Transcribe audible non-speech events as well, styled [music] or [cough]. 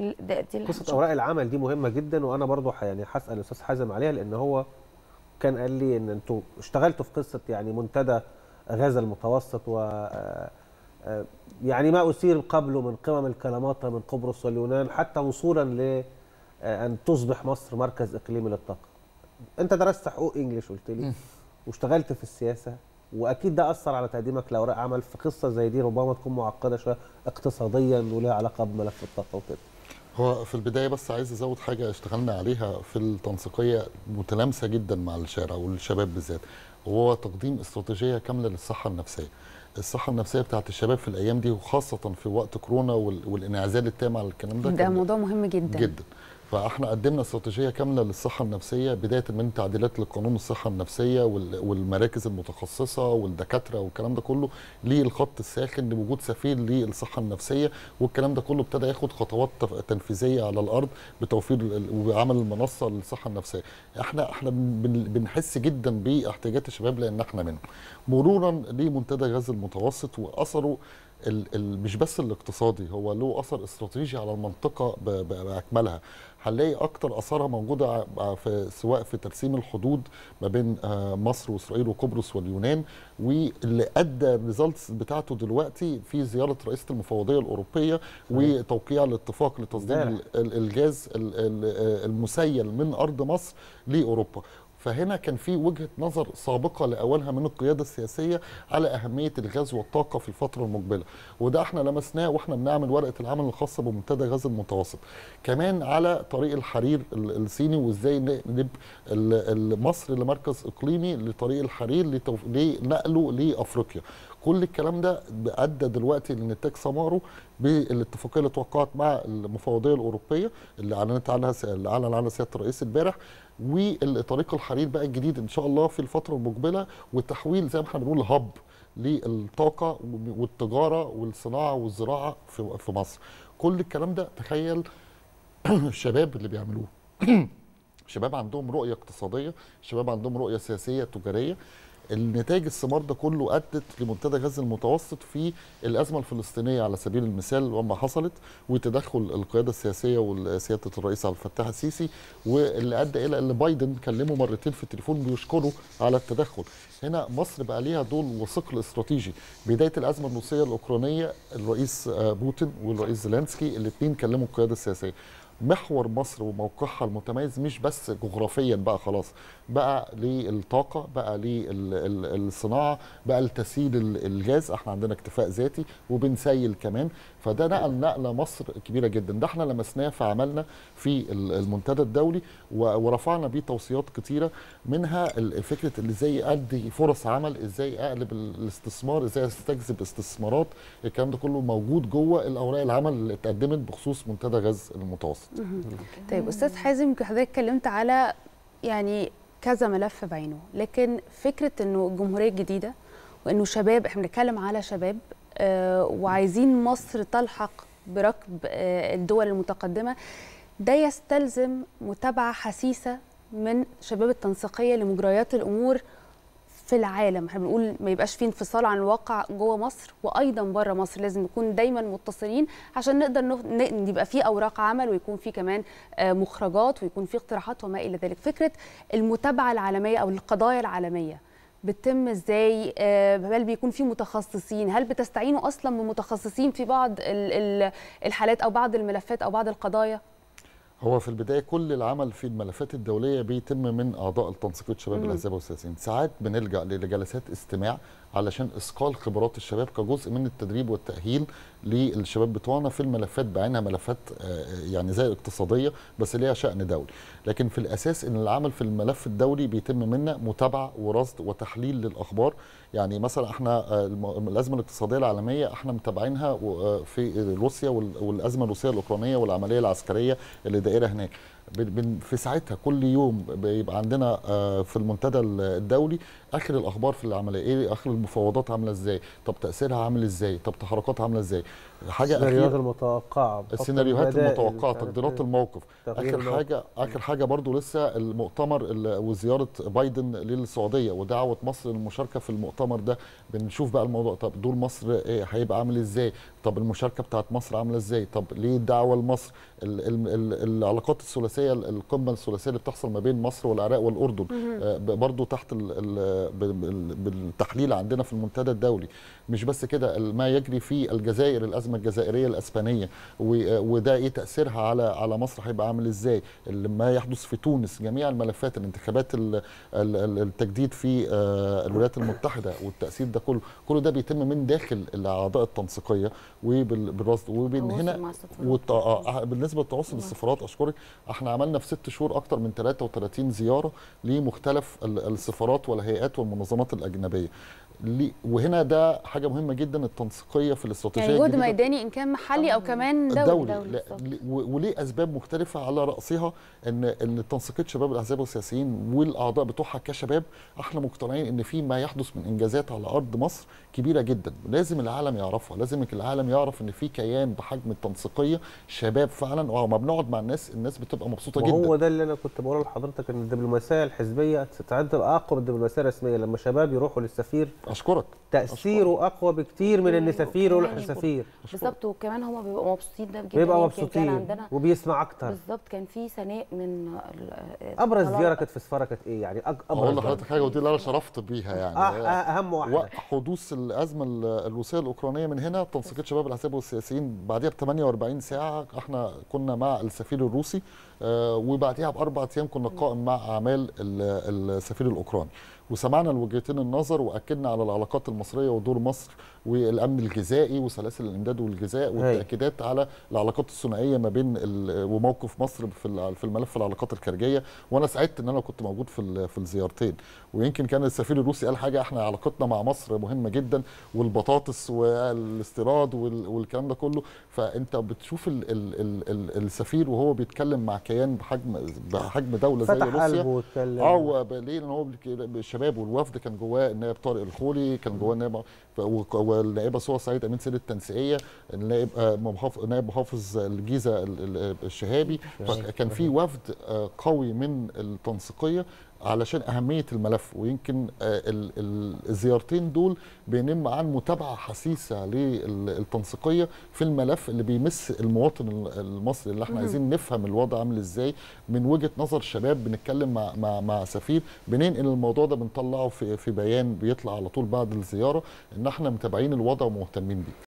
دي قصه اوراق العمل دي مهمه جدا وانا برضو يعني هسال الاستاذ حازم عليها لان هو كان قال لي ان انتوا اشتغلتوا في قصه يعني منتدى غزه المتوسط و آه، آه، يعني ما أثير قبله من قمم الكلاماتا من قبرص واليونان حتى وصولا لأن آه، تصبح مصر مركز إقليمي للطاقة أنت درست حقوق إنجلش قلت لي واشتغلت في السياسة وأكيد ده أثر على تقديمك لأوراق عمل في قصة زي دي ربما تكون معقدة شوية اقتصاديا ولها علاقة بملف الطاقة وكده هو في البداية بس عايز أزود حاجة اشتغلنا عليها في التنسيقية متلامسة جدا مع الشارع والشباب بالذات وهو تقديم استراتيجية كاملة للصحة النفسية الصحة النفسية بتاعت الشباب في الأيام دي وخاصة في وقت كورونا والانعزال التام على الكلام ده ده موضوع مهم جدا جدا فاحنا قدمنا استراتيجيه كامله للصحه النفسيه بدايه من تعديلات لقانون الصحه النفسيه والمراكز المتخصصه والدكاتره والكلام ده كله للخط الساخن لوجود سفير للصحه النفسيه والكلام ده كله ابتدى ياخد خطوات تنفيذيه على الارض بتوفير وعمل المنصه للصحه النفسيه احنا احنا بنحس جدا باحتياجات الشباب لان احنا منهم مرورا لمنتدى غاز المتوسط واثره ال ال مش بس الاقتصادي هو له اثر استراتيجي على المنطقه باكملها هنلاقي اكتر اثارها موجوده في سواء في ترسيم الحدود ما بين آه، مصر واسرائيل وقبرص واليونان واللي ادى الريزلتس بتاعته دلوقتي في زياره رئيسه المفوضيه الاوروبيه وتوقيع الاتفاق لتصدير الجاز آه، المسيل من ارض مصر لاوروبا فهنا كان في وجهه نظر سابقه لاولها من القياده السياسيه على اهميه الغاز والطاقه في الفتره المقبله وده احنا لمسناه واحنا بنعمل ورقه العمل الخاصه بمنتدى غاز المتوسط كمان على طريق الحرير الصيني وازاي نب مصر لمركز اقليمي لطريق الحرير لنقله لافريقيا كل الكلام ده ادى دلوقتي لنتاج ثماره بالاتفاقيه اللي اتوقعت مع المفوضيه الاوروبيه اللي اعلنت عنها اللي اعلن عنها سياده الرئيس امبارح والطريق الحرير بقى الجديد ان شاء الله في الفتره المقبله وتحويل زي ما احنا بنقول هب للطاقه والتجاره والصناعه والزراعه في مصر كل الكلام ده تخيل [clears throat] الشباب اللي بيعملوه [clears throat] شباب عندهم رؤيه اقتصاديه شباب عندهم رؤيه سياسيه تجاريه النتاج الثمار ده كله ادت لمنتدى غزه المتوسط في الازمه الفلسطينيه على سبيل المثال لما حصلت وتدخل القياده السياسيه وسياده الرئيس عبد الفتاح السيسي واللي ادى الى ان بايدن كلمه مرتين في التليفون بيشكره على التدخل هنا مصر بقى ليها دور وثقل استراتيجي بدايه الازمه الروسيه الاوكرانيه الرئيس آه، بوتين والرئيس زيلينسكي الاثنين كلموا القياده السياسيه محور مصر وموقعها المتميز مش بس جغرافيا بقى خلاص بقى للطاقه بقى للصناعه بقى لتسييل الغاز احنا عندنا اكتفاء ذاتي وبنسيل كمان فده نقل نقله مصر كبيره جدا ده احنا لمسناه في عملنا في المنتدى الدولي ورفعنا بيه توصيات كتيره منها فكره اللي ازاي ادي فرص عمل ازاي اقلب الاستثمار ازاي استجذب استثمارات الكلام ده كله موجود جوه الاوراق العمل اللي اتقدمت بخصوص منتدى غاز المتوسط طيب استاذ حازم حضرتك اتكلمت على يعني كذا ملف بعينه لكن فكره انه الجمهوريه الجديده وانه شباب احنا بنتكلم على شباب آه، وعايزين مصر تلحق بركب آه، الدول المتقدمه ده يستلزم متابعه حسيسه من شباب التنسيقيه لمجريات الامور في العالم احنا بنقول ما يبقاش في انفصال عن الواقع جوه مصر وايضا بره مصر لازم نكون دايما متصلين عشان نقدر ن... يبقى في اوراق عمل ويكون في كمان آه، مخرجات ويكون في اقتراحات وما الى ذلك فكره المتابعه العالميه او القضايا العالميه بتتم ازاي آه، هل بيكون في متخصصين هل بتستعينوا اصلا بمتخصصين في بعض الحالات او بعض الملفات او بعض القضايا هو في البدايه كل العمل في الملفات الدوليه بيتم من اعضاء التنسيقيه شباب الاحزاب والسياسيين ساعات بنلجا لجلسات استماع علشان اثقال خبرات الشباب كجزء من التدريب والتاهيل للشباب بتوعنا في الملفات بعينها ملفات آه، آه، يعني زي اقتصاديه بس ليها شان دولي لكن في الاساس ان العمل في الملف الدولي بيتم منا متابعه ورصد وتحليل للاخبار يعني مثلا احنا آه، الازمه الاقتصاديه العالميه احنا متابعينها في روسيا والازمه الروسيه الاوكرانيه والعمليه العسكريه اللي دائره هناك في ساعتها كل يوم بيبقى عندنا آه، في المنتدى الدولي اخر الاخبار في العمليه ايه اخر المفاوضات عامله ازاي طب تاثيرها عامل ازاي طب تحركات عامله ازاي حاجه السيناريوهات المتوقعه السيناريوهات المتوقعه تقديرات الموقف اخر حاجه اخر حاجه برضو لسه المؤتمر وزياره بايدن للسعوديه ودعوه مصر للمشاركه في المؤتمر ده بنشوف بقى الموضوع طب دور مصر إيه، هيبقى عامل ازاي طب المشاركه بتاعت مصر عامله ازاي طب ليه الدعوه لمصر العلاقات الثلاثيه الثلاثيه القمه الثلاثيه اللي بتحصل ما بين مصر والعراق والاردن آه، برضو تحت الـ الـ بالتحليل عندنا في المنتدى الدولي مش بس كده ما يجري في الجزائر الازمه الجزائريه الاسبانيه وده ايه تاثيرها على على مصر هيبقى عامل ازاي ما يحدث في تونس جميع الملفات الانتخابات التجديد في آه، الولايات المتحده والتاثير ده كله كل ده بيتم من داخل الاعضاء التنسيقيه وبالرصد وبين هنا آه، بالنسبه للتواصل السفارات اشكرك احنا عملنا في ست شهور اكتر من 33 زياره لمختلف السفارات والهيئات والمنظمات الاجنبيه وهنا ده حاجه مهمه جدا التنسيقيه في الاستراتيجيه يعني جهد ميداني ان كان محلي او آه. كمان دولي, دولي, دولي, وليه اسباب مختلفه على راسها ان ان تنسيقيه شباب الاحزاب والسياسيين والاعضاء بتوعها كشباب احنا مقتنعين ان في ما يحدث من انجازات على ارض مصر كبيره جدا لازم العالم يعرفها لازم العالم يعرف ان في كيان بحجم التنسيقيه شباب فعلا وما بنقعد مع الناس الناس بتبقى مبسوطه جدا وهو ده اللي انا كنت بقوله لحضرتك ان الدبلوماسيه الحزبيه تتعدى اقرب الدبلوماسيه الرسميه لما شباب يروحوا للسفير اشكرك تاثيره أشكرك. اقوى بكتير من ان سفير يروح يعني لسفير بالظبط وكمان هما بيبقوا مبسوطين ده جدا بيبقوا يعني مبسوطين وبيسمع اكتر بالظبط كان في ثناء من آه، ابرز زياره كانت في سفاره كانت ايه يعني ابرز اقول لحضرتك حاجه ودي اللي انا شرفت بيها يعني أه, آه، اهم واحده حدوث الازمه الروسيه الاوكرانيه من هنا تنسيقيه شباب الاحزاب والسياسيين بعديها ب 48 ساعه احنا كنا مع السفير الروسي آه، وبعديها باربع ايام كنا قائم مع اعمال السفير الاوكراني وسمعنا لوجهتين النظر واكدنا على العلاقات المصريه ودور مصر والامن الغذائي وسلاسل الامداد والغذاء والتاكيدات على العلاقات الثنائيه ما بين وموقف مصر في في الملف العلاقات الخارجيه وانا سعدت ان انا كنت موجود في في الزيارتين ويمكن كان السفير الروسي قال حاجه احنا علاقتنا مع مصر مهمه جدا والبطاطس والاستيراد والكلام ده كله فانت بتشوف الـ الـ الـ الـ السفير وهو بيتكلم مع كيان بحجم بحجم دوله زي روسيا اه ليه ان هو الشباب والوفد كان جواه النائب طارق الخولي كان جواه النائب والنائبه سوى سعيد امين سيد التنسيقيه النائب آه، محافظ نائب محافظ الجيزه الشهابي فكان في وفد آه، قوي من التنسيقيه علشان اهميه الملف ويمكن آه، الزيارتين دول بينم عن متابعه حثيثه للتنسيقيه في الملف اللي بيمس المواطن المصري اللي احنا عايزين نفهم الوضع عامل ازاي من وجهه نظر شباب بنتكلم مع مع, مع سفير بننقل الموضوع ده بنطلعه في في بيان بيطلع على طول بعد الزياره ان احنا متابعين الوضع ومهتمين بيه